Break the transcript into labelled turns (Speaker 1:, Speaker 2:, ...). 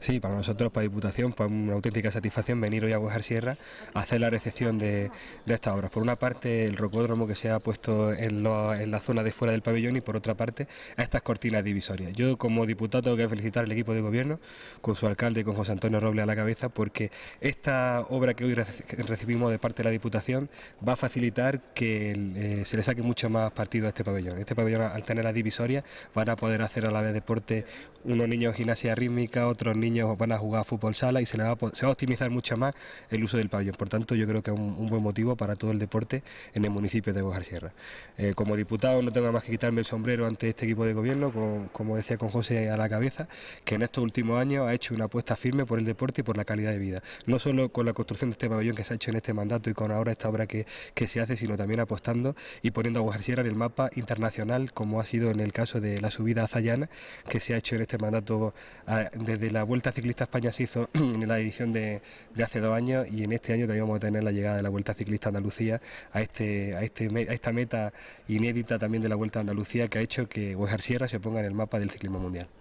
Speaker 1: Sí, para nosotros, para Diputación, pues una auténtica satisfacción venir hoy a Guajar Sierra a hacer la recepción de, estas obras. Por una parte, el rocódromo que se ha puesto en, la zona de fuera del pabellón y por otra parte, a estas cortinas divisorias. Yo como diputado tengo que felicitar al equipo de gobierno con su alcalde, con José Antonio Roble a la cabeza, porque esta obra que hoy recibimos de parte de la Diputación va a facilitar que eh, se le saque mucho más partido a este pabellón. Este pabellón, al tener las divisorias, van a poder hacer a la vez deporte unos niños gimnasia rítmica, otros niños van a jugar a fútbol sala y se, le va, a, optimizar mucho más el uso del pabellón. Por tanto, yo creo que es un, buen motivo para todo el deporte en el municipio de Bojar Sierra. Eh, como diputado no tengo más que quitarme el sombrero ante este equipo de gobierno, como decía con José a la cabeza, que en estos últimos años ha hecho una apuesta firme por el deporte y por la calidad de vida. No solo con la construcción de este pabellón que se ha hecho en este mandato y con ahora esta obra que, se hace, sino también apostando y poniendo a Guajar Sierra en el mapa internacional, como ha sido en el caso de la subida a Zayana, que se ha hecho en este mandato ah, desde la vuelta Vuelta Ciclista España se hizo en la edición de, hace dos años y en este año también vamos a tener la llegada de la Vuelta Ciclista Andalucía a, este, a, este, a esta meta inédita también de la Vuelta Andalucía que ha hecho que Oejar Sierra se ponga en el mapa del ciclismo mundial.